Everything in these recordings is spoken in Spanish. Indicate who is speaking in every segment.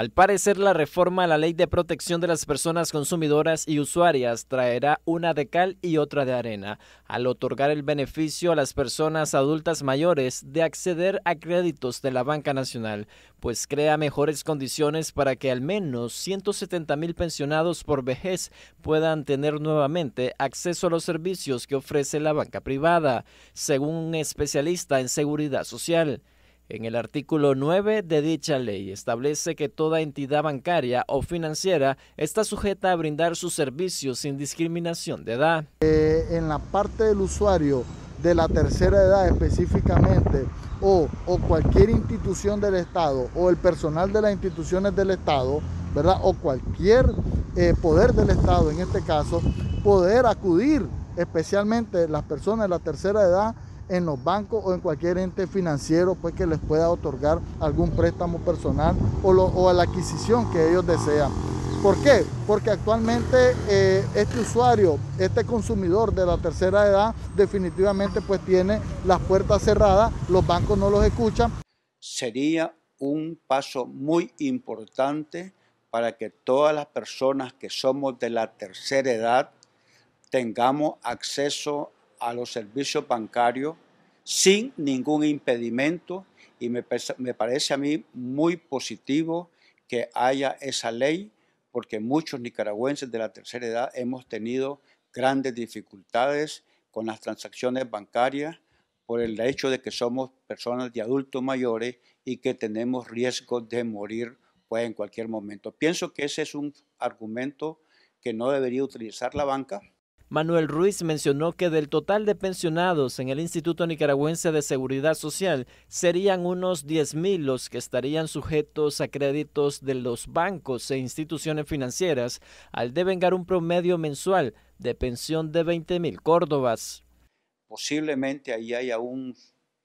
Speaker 1: Al parecer, la reforma a la ley de protección de las personas consumidoras y usuarias traerá una de cal y otra de arena, al otorgar el beneficio a las personas adultas mayores de acceder a créditos de la Banca Nacional, pues crea mejores condiciones para que al menos 170 mil pensionados por vejez puedan tener nuevamente acceso a los servicios que ofrece la banca privada, según un especialista en seguridad social en el artículo 9 de dicha ley establece que toda entidad bancaria o financiera está sujeta a brindar sus servicios sin discriminación de edad.
Speaker 2: Eh, en la parte del usuario de la tercera edad específicamente o, cualquier institución del Estado o el personal de las instituciones del Estado, ¿verdad? O cualquier eh, poder del Estado en este caso, poder acudir especialmente las personas de la tercera edad en los bancos o en cualquier ente financiero pues que les pueda otorgar algún préstamo personal o, a la adquisición que ellos desean. ¿Por qué? Porque actualmente eh, este usuario, este consumidor de la tercera edad, definitivamente pues tiene las puertas cerradas, los bancos no los escuchan.
Speaker 3: Sería un paso muy importante para que todas las personas que somos de la tercera edad tengamos acceso a los servicios bancarios sin ningún impedimento y me, me, parece a mí muy positivo que haya esa ley porque muchos nicaragüenses de la tercera edad hemos tenido grandes dificultades con las transacciones bancarias por el hecho de que somos personas de adultos mayores y que tenemos riesgo de morir pues, en cualquier momento. Pienso que ese es un argumento que no debería utilizar la banca,
Speaker 1: Manuel Ruiz mencionó que del total de pensionados en el Instituto Nicaragüense de Seguridad Social serían unos 10.000 los que estarían sujetos a créditos de los bancos e instituciones financieras al devengar un promedio mensual de pensión de 20.000 córdobas.
Speaker 3: Posiblemente ahí haya un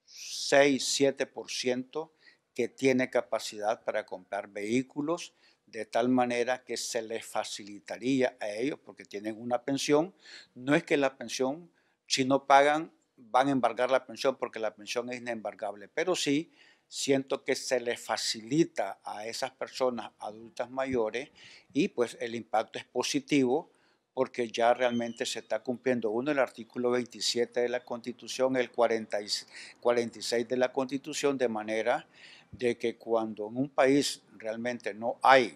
Speaker 3: 6-7% que tiene capacidad para comprar vehículos, de tal manera que se les facilitaría a ellos porque tienen una pensión. No es que la pensión, si no pagan, van a embargar la pensión porque la pensión es inembargable, pero sí siento que se les facilita a esas personas adultas mayores y pues el impacto es positivo porque ya realmente se está cumpliendo uno el artículo 27 de la Constitución, el 46 de la Constitución, de manera de que cuando en un país realmente no hay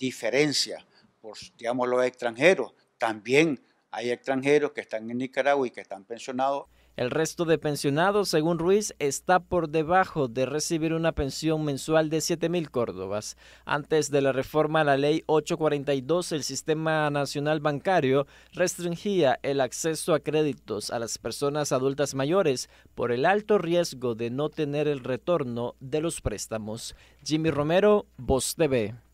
Speaker 3: diferencia por, digamos, los extranjeros. También hay extranjeros que están en Nicaragua y que están pensionados.
Speaker 1: El resto de pensionados, según Ruiz, está por debajo de recibir una pensión mensual de 7,000 córdobas. Antes de la reforma a la ley 842, el sistema nacional bancario restringía el acceso a créditos a las personas adultas mayores por el alto riesgo de no tener el retorno de los préstamos. Jimmy Romero, Voz TV.